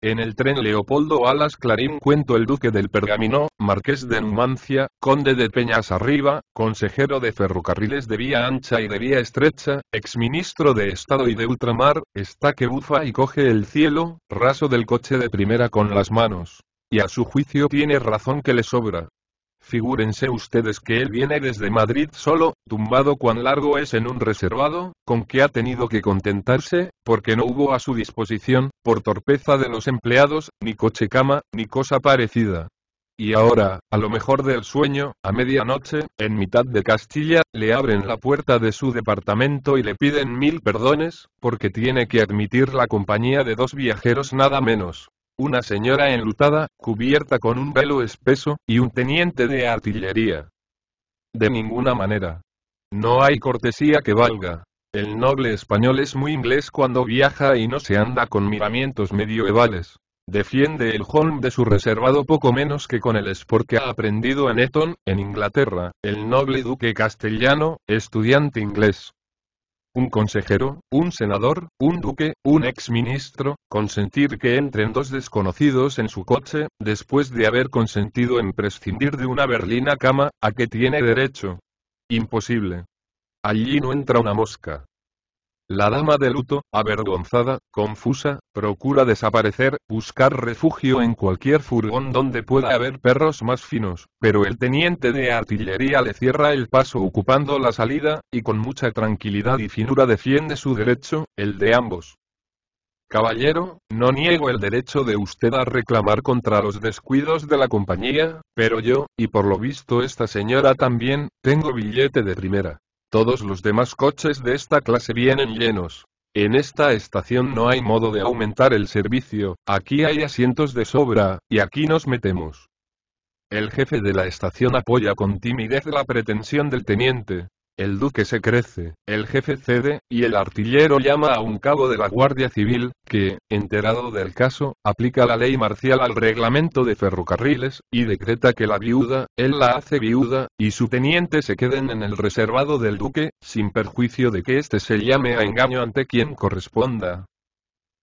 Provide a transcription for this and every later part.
En el tren Leopoldo Alas Clarín cuento el duque del Pergamino, marqués de Numancia, conde de Peñas Arriba, consejero de ferrocarriles de vía ancha y de vía estrecha, exministro de Estado y de ultramar, está que bufa y coge el cielo, raso del coche de primera con las manos. Y a su juicio tiene razón que le sobra, Figúrense ustedes que él viene desde Madrid solo, tumbado cuán largo es en un reservado, con que ha tenido que contentarse, porque no hubo a su disposición, por torpeza de los empleados, ni coche cama, ni cosa parecida. Y ahora, a lo mejor del sueño, a medianoche, en mitad de Castilla, le abren la puerta de su departamento y le piden mil perdones, porque tiene que admitir la compañía de dos viajeros nada menos una señora enlutada, cubierta con un velo espeso, y un teniente de artillería. De ninguna manera. No hay cortesía que valga. El noble español es muy inglés cuando viaja y no se anda con miramientos medievales. Defiende el home de su reservado poco menos que con el sport que ha aprendido en Eton, en Inglaterra, el noble duque castellano, estudiante inglés un consejero, un senador, un duque, un exministro, consentir que entren dos desconocidos en su coche, después de haber consentido en prescindir de una berlina cama, ¿a qué tiene derecho? Imposible. Allí no entra una mosca. La dama de luto, avergonzada, confusa, procura desaparecer, buscar refugio en cualquier furgón donde pueda haber perros más finos, pero el teniente de artillería le cierra el paso ocupando la salida, y con mucha tranquilidad y finura defiende su derecho, el de ambos. Caballero, no niego el derecho de usted a reclamar contra los descuidos de la compañía, pero yo, y por lo visto esta señora también, tengo billete de primera. Todos los demás coches de esta clase vienen llenos. En esta estación no hay modo de aumentar el servicio, aquí hay asientos de sobra, y aquí nos metemos. El jefe de la estación apoya con timidez la pretensión del teniente, el duque se crece, el jefe cede, y el artillero llama a un cabo de la Guardia Civil, que, enterado del caso, aplica la ley marcial al reglamento de ferrocarriles, y decreta que la viuda, él la hace viuda, y su teniente se queden en el reservado del duque, sin perjuicio de que éste se llame a engaño ante quien corresponda.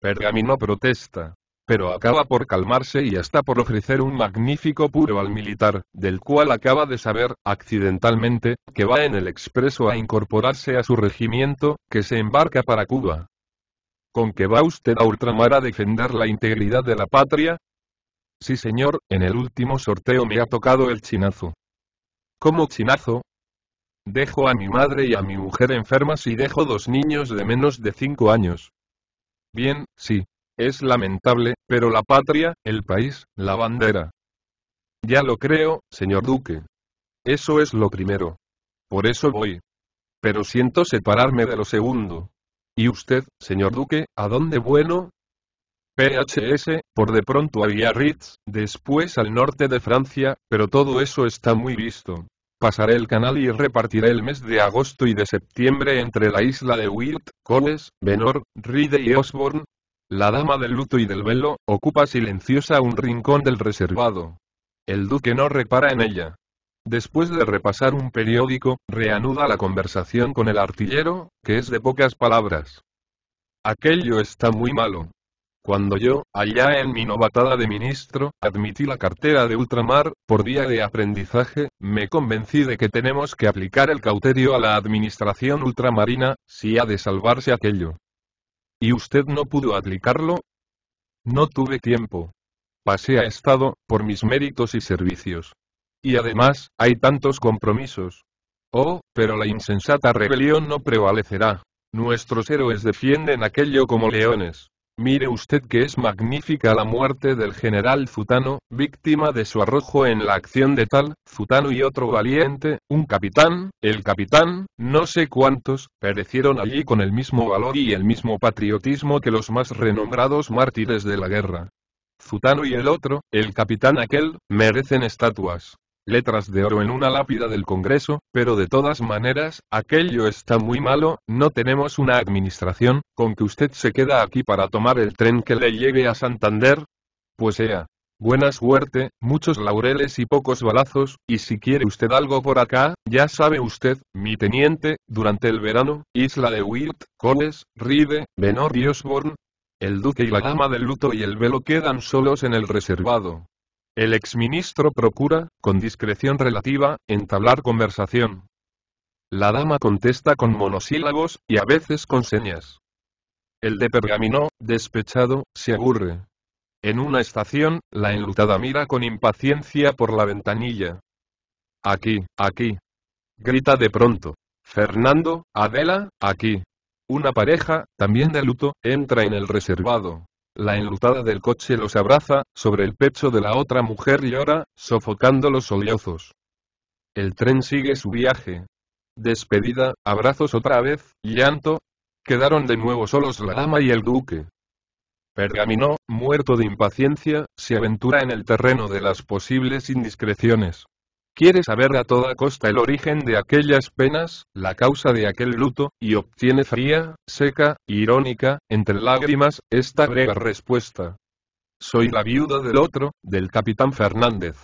Pergamino protesta pero acaba por calmarse y hasta por ofrecer un magnífico puro al militar, del cual acaba de saber, accidentalmente, que va en el expreso a incorporarse a su regimiento, que se embarca para Cuba. ¿Con qué va usted a ultramar a defender la integridad de la patria? Sí señor, en el último sorteo me ha tocado el chinazo. ¿Cómo chinazo? Dejo a mi madre y a mi mujer enfermas y dejo dos niños de menos de cinco años. Bien, sí, es lamentable, pero la patria, el país, la bandera. Ya lo creo, señor duque. Eso es lo primero. Por eso voy. Pero siento separarme de lo segundo. ¿Y usted, señor duque, a dónde bueno? PHS, por de pronto a Biarritz, después al norte de Francia, pero todo eso está muy visto. Pasaré el canal y repartiré el mes de agosto y de septiembre entre la isla de Wild, Coles, Benor, Ride y Osborne, la dama del luto y del velo, ocupa silenciosa un rincón del reservado. El duque no repara en ella. Después de repasar un periódico, reanuda la conversación con el artillero, que es de pocas palabras. Aquello está muy malo. Cuando yo, allá en mi novatada de ministro, admití la cartera de ultramar, por vía de aprendizaje, me convencí de que tenemos que aplicar el cauterio a la administración ultramarina, si ha de salvarse aquello. ¿Y usted no pudo aplicarlo? No tuve tiempo. Pasé a Estado, por mis méritos y servicios. Y además, hay tantos compromisos. Oh, pero la insensata rebelión no prevalecerá. Nuestros héroes defienden aquello como leones. Mire usted que es magnífica la muerte del general Futano, víctima de su arrojo en la acción de tal, Futano y otro valiente, un capitán, el capitán, no sé cuántos, perecieron allí con el mismo valor y el mismo patriotismo que los más renombrados mártires de la guerra. Futano y el otro, el capitán aquel, merecen estatuas letras de oro en una lápida del Congreso, pero de todas maneras, aquello está muy malo, no tenemos una administración, con que usted se queda aquí para tomar el tren que le llegue a Santander. Pues sea. Buena suerte, muchos laureles y pocos balazos, y si quiere usted algo por acá, ya sabe usted, mi teniente, durante el verano, Isla de Wirt, Coles, Ride, Benor y Osborne. El duque y la dama del luto y el velo quedan solos en el reservado. El exministro procura, con discreción relativa, entablar conversación. La dama contesta con monosílabos, y a veces con señas. El de pergamino, despechado, se aburre. En una estación, la enlutada mira con impaciencia por la ventanilla. Aquí, aquí. Grita de pronto. Fernando, Adela, aquí. Una pareja, también de luto, entra en el reservado. La enlutada del coche los abraza, sobre el pecho de la otra mujer llora, sofocando los sollozos. El tren sigue su viaje. Despedida, abrazos otra vez, llanto. Quedaron de nuevo solos la dama y el duque. Pergaminó, muerto de impaciencia, se aventura en el terreno de las posibles indiscreciones. Quiere saber a toda costa el origen de aquellas penas, la causa de aquel luto, y obtiene fría, seca, irónica, entre lágrimas, esta breve respuesta. Soy la viuda del otro, del capitán Fernández.